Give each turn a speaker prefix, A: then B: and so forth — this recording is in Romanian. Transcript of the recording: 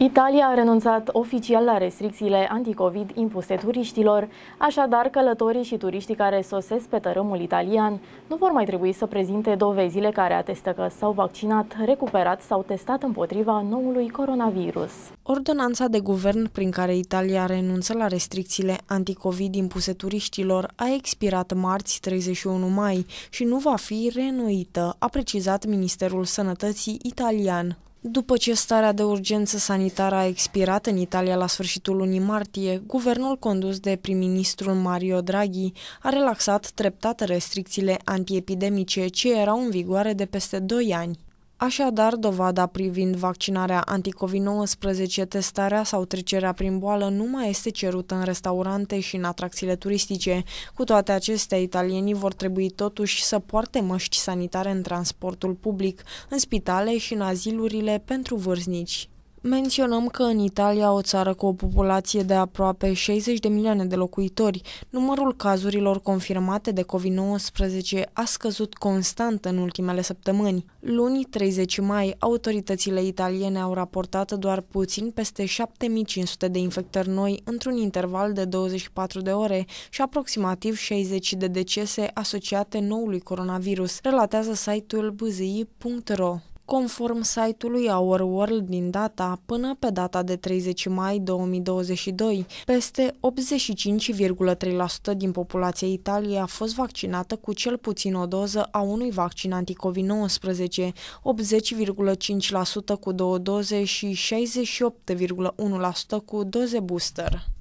A: Italia a renunțat oficial la restricțiile anticovid impuse turiștilor, așadar călătorii și turiștii care sosesc pe tărâmul italian nu vor mai trebui să prezinte dovezile care atestă că s-au vaccinat, recuperat sau testat împotriva noului coronavirus.
B: Ordonanța de guvern prin care Italia renunță la restricțiile anticovid impuse turiștilor a expirat marți 31 mai și nu va fi reînnoită, a precizat Ministerul Sănătății italian. După ce starea de urgență sanitară a expirat în Italia la sfârșitul lunii martie, guvernul condus de prim-ministrul Mario Draghi a relaxat treptat restricțiile antiepidemice ce erau în vigoare de peste 2 ani. Așadar, dovada privind vaccinarea anticovid-19, testarea sau trecerea prin boală nu mai este cerută în restaurante și în atracțiile turistice. Cu toate acestea, italienii vor trebui totuși să poarte măști sanitare în transportul public, în spitale și în azilurile pentru vârznici. Menționăm că în Italia, o țară cu o populație de aproape 60 de milioane de locuitori, numărul cazurilor confirmate de COVID-19 a scăzut constant în ultimele săptămâni. Luni 30 mai, autoritățile italiene au raportat doar puțin peste 7500 de infectări noi într-un interval de 24 de ore și aproximativ 60 de decese asociate noului coronavirus, relatează site-ul bzi.ro. Conform site-ului Our World din data, până pe data de 30 mai 2022, peste 85,3% din populația Italiei a fost vaccinată cu cel puțin o doză a unui vaccin anticovid-19, 80,5% cu două doze și 68,1% cu doze booster.